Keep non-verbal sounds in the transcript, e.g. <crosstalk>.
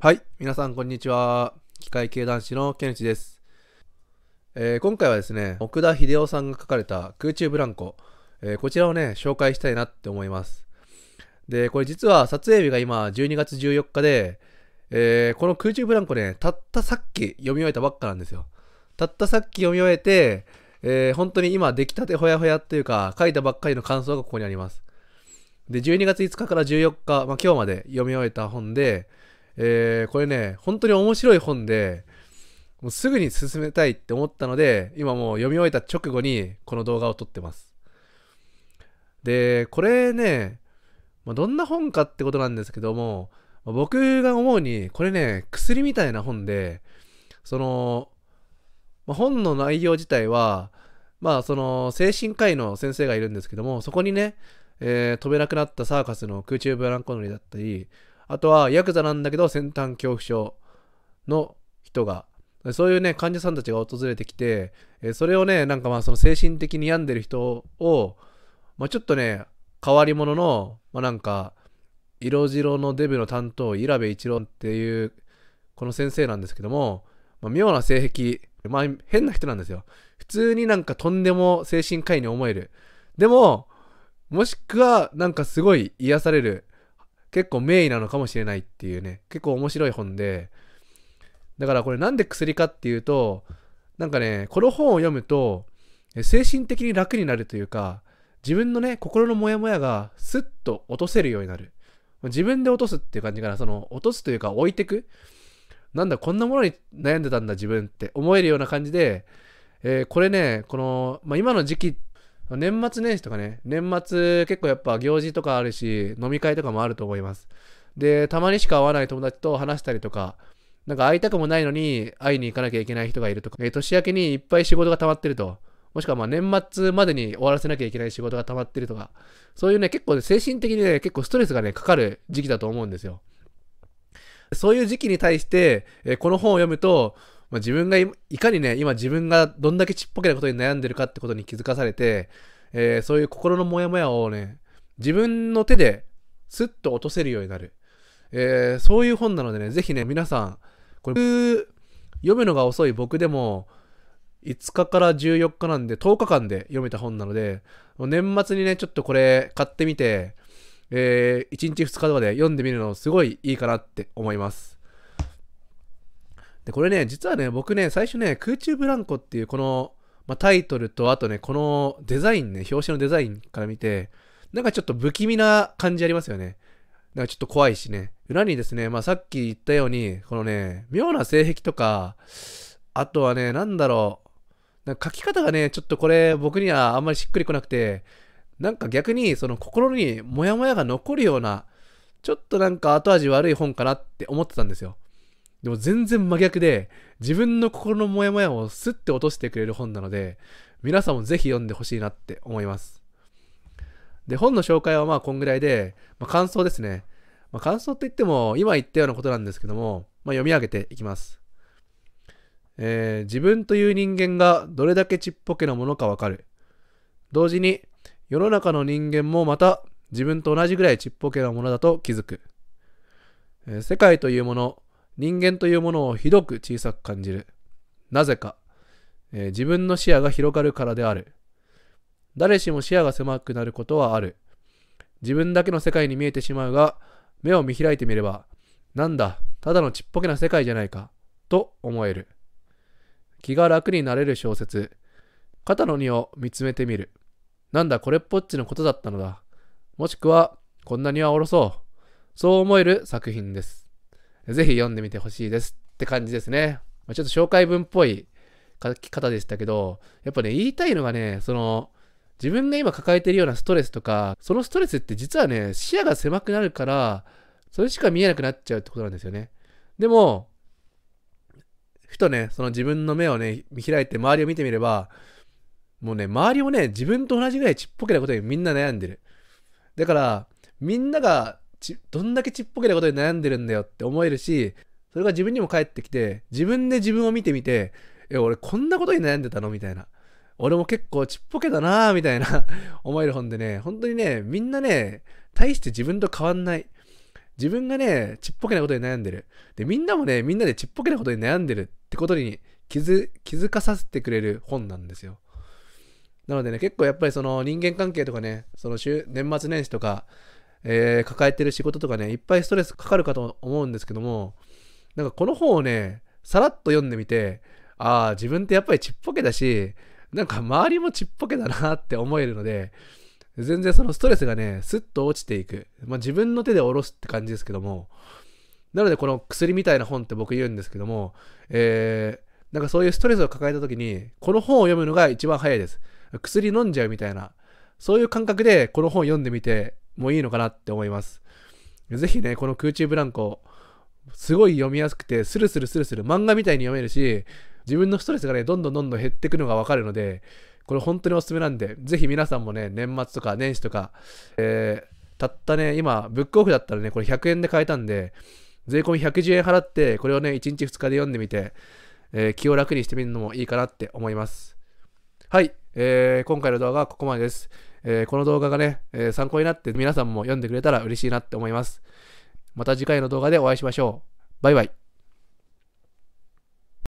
はい、皆さんこんにちは。機械系男子のケンチです、えー、今回はですね、奥田秀夫さんが書かれた空中ブランコ、えー、こちらをね、紹介したいなって思います。で、これ実は撮影日が今12月14日で、えー、この空中ブランコね、たったさっき読み終えたばっかなんですよ。たったさっき読み終えて、えー、本当に今出来たてほやほやっていうか、書いたばっかりの感想がここにあります。で、12月5日から14日、まあ、今日まで読み終えた本で、えー、これね、本当に面白い本で、もうすぐに進めたいって思ったので、今もう読み終えた直後にこの動画を撮ってます。で、これね、まあ、どんな本かってことなんですけども、まあ、僕が思うに、これね、薬みたいな本で、その、まあ、本の内容自体は、まあその精神科医の先生がいるんですけども、そこにね、えー、飛べなくなったサーカスの空中ブランコ乗りだったり、あとはヤクザなんだけど先端恐怖症の人がそういうね、患者さんたちが訪れてきて、えそれをね、なんかまあその精神的に病んでる人を、まあ、ちょっとね、変わり者の、まあ、なんか、色白のデブの担当、イラベ一郎っていう、この先生なんですけども、まあ、妙な性癖、まあ変な人なんですよ。普通になんかとんでも精神科医に思える。でも、もしくはなんかすごい癒される結構名医なのかもしれないっていうね、結構面白い本で、だからこれなんで薬かっていうと、なんかね、この本を読むと、精神的に楽になるというか、自分のね、心のモヤモヤがスッと落とせるようになる。自分で落とすっていう感じから、その、落とすというか置いてく。なんだ、こんなものに悩んでたんだ、自分って思えるような感じで、えー、これね、この、まあ、今の時期年末年始とかね、年末結構やっぱ行事とかあるし、飲み会とかもあると思います。で、たまにしか会わない友達と話したりとか、なんか会いたくもないのに会いに行かなきゃいけない人がいるとか、え年明けにいっぱい仕事が溜まってると、もしくはまあ年末までに終わらせなきゃいけない仕事が溜まってるとか、そういうね、結構ね、精神的にね、結構ストレスがね、かかる時期だと思うんですよ。そういう時期に対して、えこの本を読むと、まあ、自分がいかにね、今自分がどんだけちっぽけなことに悩んでるかってことに気づかされて、えー、そういう心のモヤモヤをね、自分の手でスッと落とせるようになる。えー、そういう本なのでね、ぜひね、皆さん、これ、読むのが遅い僕でも、5日から14日なんで、10日間で読めた本なので、年末にね、ちょっとこれ買ってみて、えー、1日2日とかで読んでみるのすごいいいかなって思います。で、これね、実はね、僕ね、最初ね、空中ブランコっていうこの、まあ、タイトルと、あとね、このデザインね、表紙のデザインから見て、なんかちょっと不気味な感じありますよね。なんかちょっと怖いしね。裏にですね、まあ、さっき言ったように、このね、妙な性癖とか、あとはね、なんだろう。なんか書き方がね、ちょっとこれ僕にはあんまりしっくりこなくて、なんか逆にその心にモヤモヤが残るような、ちょっとなんか後味悪い本かなって思ってたんですよ。でも全然真逆で、自分の心のモヤモヤをスッて落としてくれる本なので、皆さんもぜひ読んでほしいなって思います。で、本の紹介はまあこんぐらいで、まあ、感想ですね。まあ、感想って言っても、今言ったようなことなんですけども、まあ、読み上げていきます。えー、自分という人間がどれだけちっぽけなものかわかる。同時に、世の中の人間もまた自分と同じぐらいちっぽけなものだと気づく。えー、世界というもの、人間というものをひどく小さく感じる。なぜか、えー、自分の視野が広がるからである。誰しも視野が狭くなることはある。自分だけの世界に見えてしまうが、目を見開いてみれば、なんだ、ただのちっぽけな世界じゃないか、と思える。気が楽になれる小説。肩の荷を見つめてみる。なんだ、これっぽっちのことだったのだ。もしくは、こんなにはおろそう。そう思える作品です。ぜひ読んでみてほしいですって感じですね。まちょっと紹介文っぽい書き方でしたけど、やっぱね、言いたいのがね、その、自分が今抱えてるようなストレスとか、そのストレスって実はね、視野が狭くなるから、それしか見えなくなっちゃうってことなんですよね。でも、ふとね、その自分の目をね、見開いて周りを見てみれば、もうね、周りもね、自分と同じぐらいちっぽけなことにみんな悩んでる。だから、みんながち、どんだけちっぽけなことに悩んでるんだよって思えるし、それが自分にも返ってきて、自分で自分を見てみて、え、俺こんなことに悩んでたのみたいな。俺も結構ちっぽけだなぁ、みたいな <laughs> 思える本でね、本当にね、みんなね、大して自分と変わんない。自分がね、ちっぽけなことに悩んでる。で、みんなもね、みんなでちっぽけなことに悩んでるってことに気づ、気づかさせてくれる本なんですよ。なのでね、結構やっぱりその人間関係とかね、その週、年末年始とか、えー、抱えてる仕事とかね、いっぱいストレスかかるかと思うんですけども、なんかこの本をね、さらっと読んでみて、ああ、自分ってやっぱりちっぽけだし、なんか周りもちっぽけだなって思えるので、全然そのストレスがね、スッと落ちていく。まあ自分の手で下ろすって感じですけども、なのでこの薬みたいな本って僕言うんですけども、えー、なんかそういうストレスを抱えた時に、この本を読むのが一番早いです。薬飲んじゃうみたいな。そういう感覚でこの本を読んでみてもいいのかなって思います。ぜひね、この空中ブランコ、すごい読みやすくて、スルスルスルスル漫画みたいに読めるし、自分のストレスがね、どんどんどんどん減ってくのがわかるので、これ本当におすすめなんで、ぜひ皆さんもね、年末とか年始とか、えー、たったね、今、ブックオフだったらね、これ100円で買えたんで、税込み110円払って、これをね、1日2日で読んでみて、えー、気を楽にしてみるのもいいかなって思います。はい、えー、今回の動画はここまでです。えー、この動画がね、えー、参考になって皆さんも読んでくれたら嬉しいなって思います。また次回の動画でお会いしましょう。バイバイ。